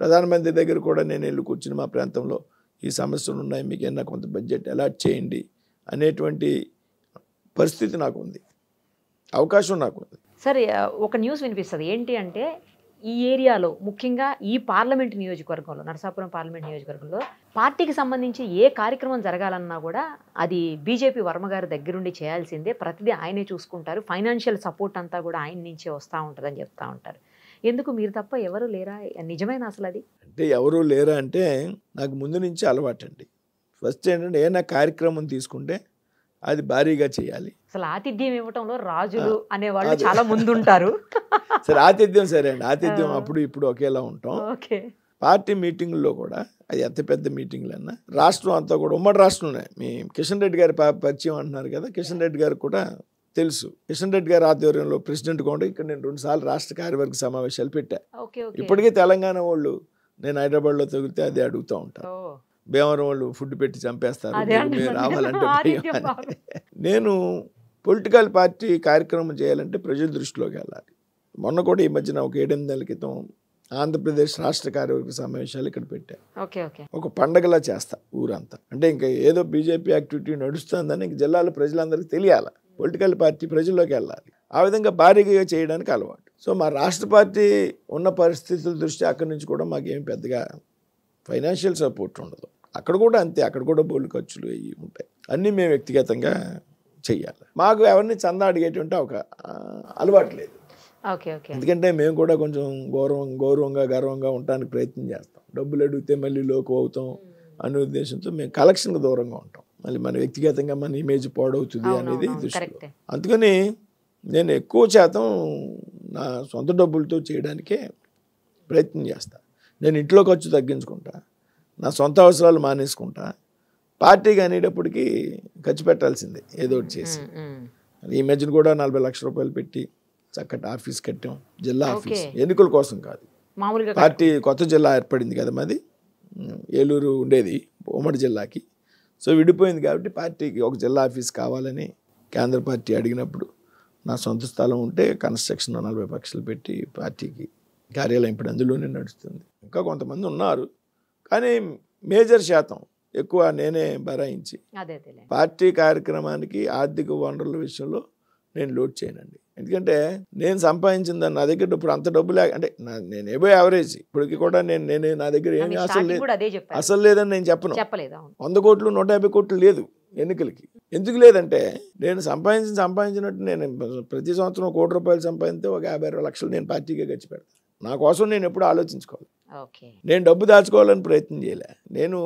ప్రధానమంత్రి దగ్గర కూడా నేను వెళ్ళి కూర్చుని మా ప్రాంతంలో ఈ సమస్యలు ఉన్నాయి మీకు ఏమన్నా కొంత బడ్జెట్ అలాట్ చేయండి అనేటువంటి పరిస్థితి నాకు ఉంది అవకాశం నాకు ఉంది సరే ఒక న్యూస్ వినిపిస్తుంది ఏంటి అంటే ఈ ఏరియాలో ముఖ్యంగా ఈ పార్లమెంట్ నియోజకవర్గంలో నరసాపురం పార్లమెంట్ నియోజకవర్గంలో పార్టీకి సంబంధించి ఏ కార్యక్రమం జరగాలన్నా కూడా అది బీజేపీ వర్మ గారి దగ్గరుండి చేయాల్సిందే ప్రతిదీ ఆయనే చూసుకుంటారు ఫైనాన్షియల్ సపోర్ట్ అంతా కూడా ఆయన నుంచే వస్తూ ఉంటుందని చెప్తూ ఉంటారు ఎందుకు మీరు తప్ప ఎవరు లేరా నిజమైన అసలు అది అంటే ఎవరు లేరా అంటే నాకు ముందు నుంచి అలవాటండి ఫస్ట్ ఏంటంటే ఏదైనా కార్యక్రమం తీసుకుంటే అది భారీగా చేయాలి అసలు ఆతిథ్యం ఇవ్వటంలో రాజులు అనేవాళ్ళు చాలా ముందుంటారు సరే ఆతిథ్యం సరే అండి ఆతిథ్యం అప్పుడు ఇప్పుడు ఒకేలా ఉంటాం పార్టీ మీటింగ్లో కూడా అది ఎంత పెద్ద అన్నా రాష్ట్రం అంతా కూడా ఉమ్మడి ఉన్నాయి మీ కిషన్ రెడ్డి గారి పరిచయం అంటున్నారు కదా కిషన్ రెడ్డి గారు కూడా తెలుసు కిషన్ రెడ్డి గారి ఆధ్వర్యంలో ప్రెసిడెంట్ కూడా ఇక్కడ నేను రెండుసార్లు రాష్ట్ర కార్యవర్గ సమావేశాలు పెట్టా ఇప్పటికే తెలంగాణ వాళ్ళు నేను హైదరాబాద్లో తగిలితే అది అడుగుతూ ఉంటాను భీమవరం వాళ్ళు ఫుడ్ పెట్టి చంపేస్తారు మీరు రావాలంటే నేను పొలిటికల్ పార్టీ కార్యక్రమం చేయాలంటే ప్రజల దృష్టిలోకి వెళ్ళాలి మొన్న కూడా ఈ మధ్యన ఒక ఏడెనిమిది నెలల క్రితం ఆంధ్రప్రదేశ్ రాష్ట్ర కార్యవర్గ సమావేశాలు ఇక్కడ పెట్టాను ఒక పండగలా చేస్తా ఊరంతా అంటే ఇంకా ఏదో బీజేపీ యాక్టివిటీ నడుస్తుందని ఇంక జిల్లాలో ప్రజలందరికీ తెలియాలి పొలిటికల్ పార్టీ ప్రజల్లోకి వెళ్ళాలి ఆ విధంగా భారీగా చేయడానికి అలవాటు సో మా రాష్ట్ర పార్టీ ఉన్న పరిస్థితుల దృష్ట్యా అక్కడి నుంచి కూడా మాకేం పెద్దగా ఫైనాన్షియల్ సపోర్ట్ ఉండదు అక్కడ కూడా అంతే అక్కడ కూడా బోల్డ్ ఖర్చులు అవి ఉంటాయి అన్నీ మేము వ్యక్తిగతంగా చెయ్యాలి మాకు ఎవరిని చందా అడిగేటువంటి ఒక అలవాటు లేదు ఎందుకంటే మేము కూడా కొంచెం గౌరవం గౌరవంగా గర్వంగా ఉండడానికి ప్రయత్నం చేస్తాం డబ్బులు అడిగితే మళ్ళీ లోకు అవుతాం అనే ఉద్దేశంతో మేము కలెక్షన్కి దూరంగా ఉంటాం మళ్ళీ మన వ్యక్తిగతంగా మన ఇమేజ్ పాడవుతుంది అనేది దృష్టి అందుకని నేను ఎక్కువ శాతం నా సొంత డబ్బులతో చేయడానికే ప్రయత్నం చేస్తాను నేను ఇంట్లో ఖర్చు తగ్గించుకుంటా నా సొంత అవసరాలు మానేసుకుంటా పార్టీకి అనేటప్పటికీ ఖర్చు పెట్టాల్సిందే ఏదో ఒకటి చేసి ఈ మధ్యన కూడా నలభై లక్షల రూపాయలు పెట్టి చక్కటి ఆఫీస్ కట్టాం జిల్లా ఆఫీస్ ఎన్నికల కోసం కాదు పార్టీ కొత్త జిల్లా ఏర్పడింది కదా మాది ఏలూరు ఉండేది ఉమ్మడి జిల్లాకి సో విడిపోయింది కాబట్టి పార్టీకి ఒక జిల్లా ఆఫీస్ కావాలని కేంద్ర పార్టీ అడిగినప్పుడు నా సొంత స్థలం ఉంటే కన్స్ట్రక్షన్ నలభై పక్షలు పెట్టి పార్టీకి కార్యాలయం ఇప్పుడు అందులోనే నడుస్తుంది ఇంకా కొంతమంది ఉన్నారు కానీ మేజర్ శాతం ఎక్కువ నేనే బరాయించి పార్టీ కార్యక్రమానికి ఆర్థిక వనరుల విషయంలో నేను లోడ్ చేయనండి ఎందుకంటే నేను సంపాదించిన నా దగ్గర ఇప్పుడు అంత డబ్బు లేక అంటే నేను ఏవో యావరేజ్ ఇప్పటికి కూడా నేను నేను నా దగ్గర ఏం అసలు లేదు అసలు లేదని నేను చెప్పను వంద కోట్లు నూట యాభై కోట్లు లేదు ఎన్నికలకి ఎందుకు లేదంటే నేను సంపాదించి సంపాదించినట్టు నేను ప్రతి సంవత్సరం కోటి రూపాయలు సంపాదిస్తే ఒక యాభై లక్షలు నేను పార్టీగా ఖర్చు పెడతాను నా కోసం నేను ఎప్పుడు ఆలోచించుకోవాలి నేను డబ్బు దాచుకోవాలని ప్రయత్నం చేయలే నేను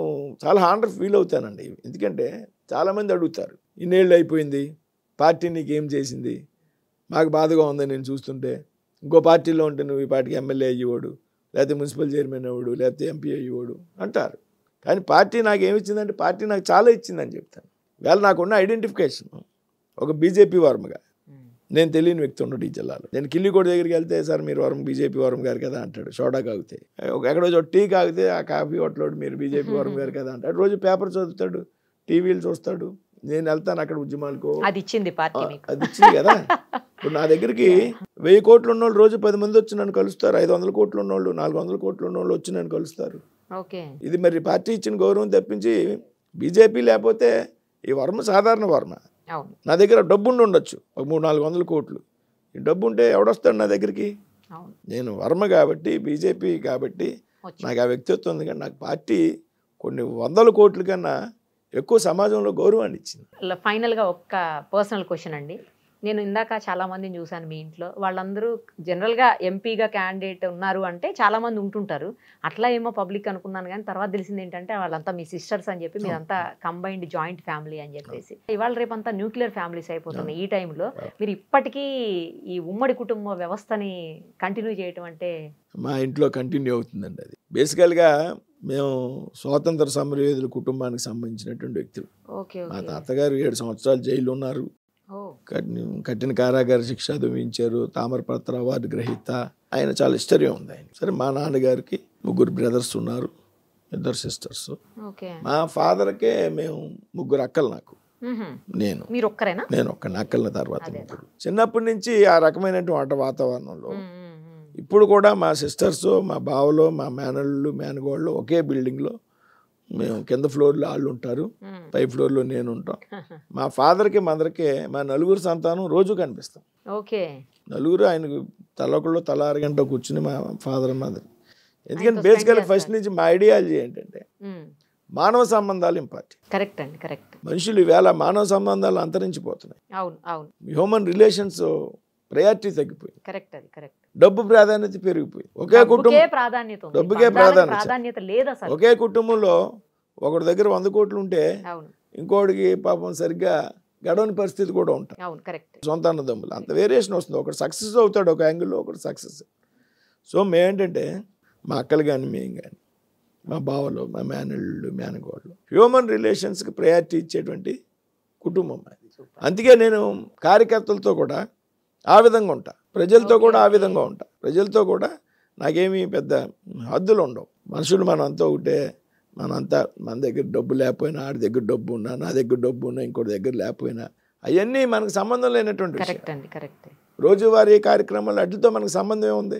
చాలా హాండర్ ఫీల్ అవుతానండి ఎందుకంటే చాలామంది అడుగుతారు ఇన్నేళ్ళు అయిపోయింది పార్టీ నీకు ఏం చేసింది మాకు బాధగా ఉందని నేను చూస్తుంటే ఇంకో పార్టీలో ఉంటే నువ్వు ఈ పార్టీకి ఎమ్మెల్యే అయ్యేవాడు లేకపోతే మున్సిపల్ చైర్మన్ అవ్వడు లేకపోతే ఎంపీ అయ్యేవాడు అంటారు కానీ పార్టీ నాకు ఏమిచ్చిందంటే పార్టీ నాకు చాలా ఇచ్చిందని చెప్తాను వేళ నాకున్న ఐడెంటిఫికేషన్ ఒక బీజేపీ వర్మగా నేను తెలియని వ్యక్తి ఉండడు ఈ జిల్లాలో నేను కిల్లికోడి దగ్గరికి వెళ్తే సార్ మీరు వరం బీజేపీ వరం గారు కదా అంటాడు సోడా కాగితే ఎక్కడో టీ కాగితే ఆ కాఫీ హోటల్ మీరు బీజేపీ వరం గారు కదా అంటాడు రోజు పేపర్ చదువుతాడు టీవీలు చూస్తాడు నేను వెళ్తాను అక్కడ ఉద్యమాలకు అది ఇచ్చింది అది ఇచ్చింది కదా ఇప్పుడు నా దగ్గరికి వెయ్యి కోట్లు ఉన్న రోజు పది మంది వచ్చి నన్ను కలుస్తారు ఐదు వందల కోట్లు ఉన్న వాళ్ళు నాలుగు వందల కోట్లు ఉన్న వాళ్ళు వచ్చి నన్ను కలుస్తారు ఇది మరి పార్టీ ఇచ్చిన గౌరవం తప్పించి బీజేపీ లేకపోతే ఈ వర్మ సాధారణ వర్మ నా దగ్గర డబ్బుండి ఉండొచ్చు ఒక మూడు నాలుగు వందల కోట్లు ఈ డబ్బు ఉంటే ఎవడొస్తాడు నా దగ్గరికి నేను వర్మ కాబట్టి బీజేపీ కాబట్టి నాకు ఆ వ్యక్తిత్వం ఉంది కానీ నాకు పార్టీ కొన్ని వందల కోట్ల కన్నా ఎక్కువ సమాజంలో గౌరవాన్ని ఇచ్చింది ఫైనల్గా ఒక్క పర్సనల్ క్వశ్చన్ అండి నేను ఇందాక చాలామందిని చూశాను మీ ఇంట్లో వాళ్ళందరూ జనరల్గా ఎంపీగా క్యాండిడేట్ ఉన్నారు అంటే చాలామంది ఉంటుంటారు అట్లా ఏమో పబ్లిక్ అనుకున్నాను కానీ తర్వాత తెలిసింది ఏంటంటే వాళ్ళంతా మీ సిస్టర్స్ అని చెప్పి మీరంతా కంబైన్డ్ జాయింట్ ఫ్యామిలీ అని చెప్పేసి ఇవాళ రేపంతా న్యూక్లియర్ ఫ్యామిలీస్ అయిపోతున్నాయి ఈ టైంలో మీరు ఇప్పటికీ ఈ ఉమ్మడి కుటుంబ వ్యవస్థని కంటిన్యూ చేయటం అంటే మా ఇంట్లో కంటిన్యూ అవుతుందండి అది బేసికల్గా మేము స్వాతంత్ర సమరయోధుల కుటుంబానికి సంబంధించినటువంటి వ్యక్తులు మా తాతగారు ఏడు సంవత్సరాలు జైలు ఉన్నారు కఠిన కారాగార శిక్ష అధిమించారు తామరపత్ర అవార్డు గ్రహీత ఆయన చాలా హిస్టరీ ఉంది ఆయన సరే మా నాన్నగారికి ముగ్గురు బ్రదర్స్ ఉన్నారు ఇద్దరు సిస్టర్స్ మా ఫాదర్కే మేము ముగ్గురు అక్కలు నాకు నేను నేను ఒక్క అక్కల తర్వాత చిన్నప్పటి నుంచి ఆ రకమైనటువంటి వాతావరణంలో ఇప్పుడు కూడా మా సిస్టర్స్ మా బావలో మా మేనళ్ళు మేనగోళ్ళు ఒకే బిల్డింగ్లో మేము కింద ఫ్లోర్లో వాళ్ళు ఉంటారు పై ఫ్లోర్లో నేను ఉంటాం మా ఫాదర్కి మా మా నలుగురు సంతానం రోజు కనిపిస్తాం ఓకే నలుగురు ఆయనకు తలొకళ్ళు తల అరగంట కూర్చుని మా ఫాదర్ మదర్ ఎందుకంటే బేసికల్ ఫస్ట్ నుంచి మా ఐడియాలజీ ఏంటంటే మానవ సంబంధాలు ఇంపార్టెంట్ కరెక్ట్ అండి కరెక్ట్ మనుషులు ఇవేళ మానవ సంబంధాలు అంతరించిపోతున్నాయి అవును హ్యూమన్ రిలేషన్స్ ప్రయారిటీ తగ్గిపోయింది కరెక్ట్ అది కరెక్ట్ డబ్బు ప్రాధాన్యత పెరిగిపోయింది ఒకే కుటుంబం డబ్బుకే ప్రాధాన్యత ఒకే కుటుంబంలో ఒకటి దగ్గర వంద కోట్లు ఉంటే ఇంకోటికి పాపం సరిగ్గా గడవని పరిస్థితి కూడా ఉంటాయి సొంత అన్నదమ్ములు అంత వేరియేషన్ వస్తుంది ఒకటి సక్సెస్ అవుతాడు ఒక యాంగిల్లో ఒకటి సక్సెస్ సో మేమేంటంటే మా అక్కలు కానీ మేము కానీ మా బావలు మా మేనళ్ళు మేనగోళ్ళు హ్యూమన్ రిలేషన్స్కి ప్రయారిటీ ఇచ్చేటువంటి కుటుంబం అది అందుకే నేను కార్యకర్తలతో కూడా ఆ విధంగా ఉంటా ప్రజలతో కూడా ఆ విధంగా ఉంటా ప్రజలతో కూడా నాకేమీ పెద్ద హద్దులు ఉండవు మనుషులు మనం అంతా ఒకటే మనంతా మన దగ్గర డబ్బు లేకపోయినా ఆడి దగ్గర డబ్బు ఉన్నా నా దగ్గర డబ్బు ఉన్నా ఇంకోటి దగ్గర లేకపోయినా అవన్నీ మనకు సంబంధం లేనటువంటి రోజువారీ కార్యక్రమాలు అడ్డుతో మనకు సంబంధం ఏముంది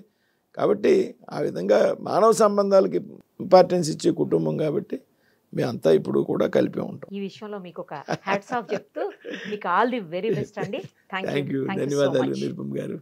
కాబట్టి ఆ విధంగా మానవ సంబంధాలకి ఇంపార్టెన్స్ ఇచ్చే కుటుంబం కాబట్టి మేమంతా ఇప్పుడు కూడా కలిపి ఉంటాం ఈ విషయంలో మీకు ఒక హ్యాట్స్ ఆఫ్ చెప్తూ మీకు ఆల్ ది వెరీ బెస్ట్ అండి థ్యాంక్ యూ ధన్యవాదాలు నిరుపమ్ గారు